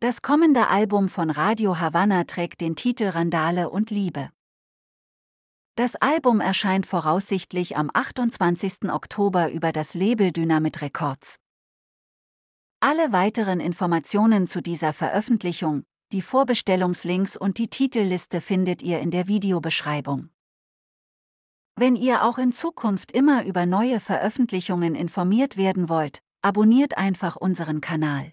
Das kommende Album von Radio Havanna trägt den Titel Randale und Liebe. Das Album erscheint voraussichtlich am 28. Oktober über das Label Dynamit Records. Alle weiteren Informationen zu dieser Veröffentlichung, die Vorbestellungslinks und die Titelliste findet ihr in der Videobeschreibung. Wenn ihr auch in Zukunft immer über neue Veröffentlichungen informiert werden wollt, abonniert einfach unseren Kanal.